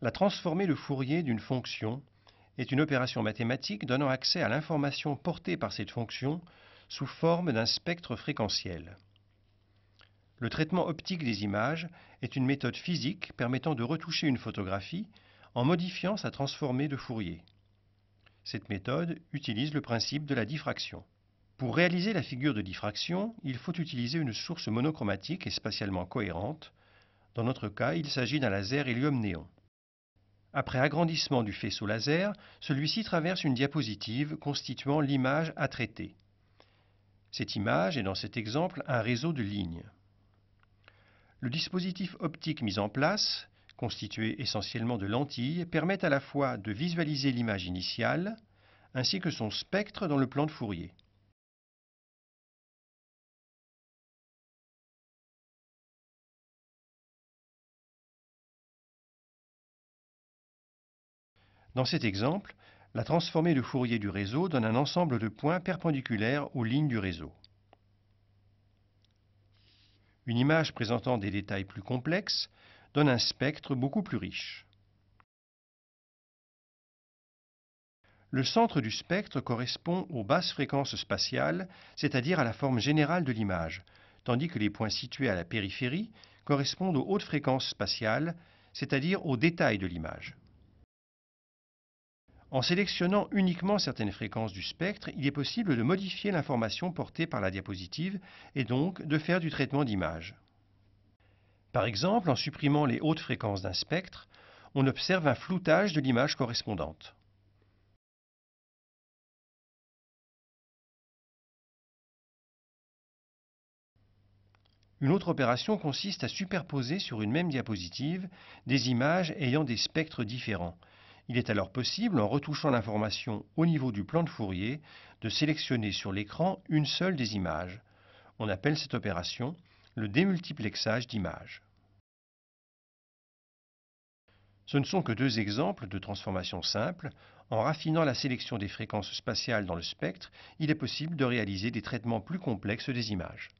La transformée de Fourier d'une fonction est une opération mathématique donnant accès à l'information portée par cette fonction sous forme d'un spectre fréquentiel. Le traitement optique des images est une méthode physique permettant de retoucher une photographie en modifiant sa transformée de Fourier. Cette méthode utilise le principe de la diffraction. Pour réaliser la figure de diffraction, il faut utiliser une source monochromatique et spatialement cohérente. Dans notre cas, il s'agit d'un laser hélium-néon. Après agrandissement du faisceau laser, celui-ci traverse une diapositive constituant l'image à traiter. Cette image est dans cet exemple un réseau de lignes. Le dispositif optique mis en place, constitué essentiellement de lentilles, permet à la fois de visualiser l'image initiale ainsi que son spectre dans le plan de Fourier. Dans cet exemple, la transformée de Fourier du réseau donne un ensemble de points perpendiculaires aux lignes du réseau. Une image présentant des détails plus complexes donne un spectre beaucoup plus riche. Le centre du spectre correspond aux basses fréquences spatiales, c'est-à-dire à la forme générale de l'image, tandis que les points situés à la périphérie correspondent aux hautes fréquences spatiales, c'est-à-dire aux détails de l'image. En sélectionnant uniquement certaines fréquences du spectre, il est possible de modifier l'information portée par la diapositive et donc de faire du traitement d'image. Par exemple, en supprimant les hautes fréquences d'un spectre, on observe un floutage de l'image correspondante. Une autre opération consiste à superposer sur une même diapositive des images ayant des spectres différents, il est alors possible, en retouchant l'information au niveau du plan de Fourier, de sélectionner sur l'écran une seule des images. On appelle cette opération le démultiplexage d'images. Ce ne sont que deux exemples de transformations simples. En raffinant la sélection des fréquences spatiales dans le spectre, il est possible de réaliser des traitements plus complexes des images.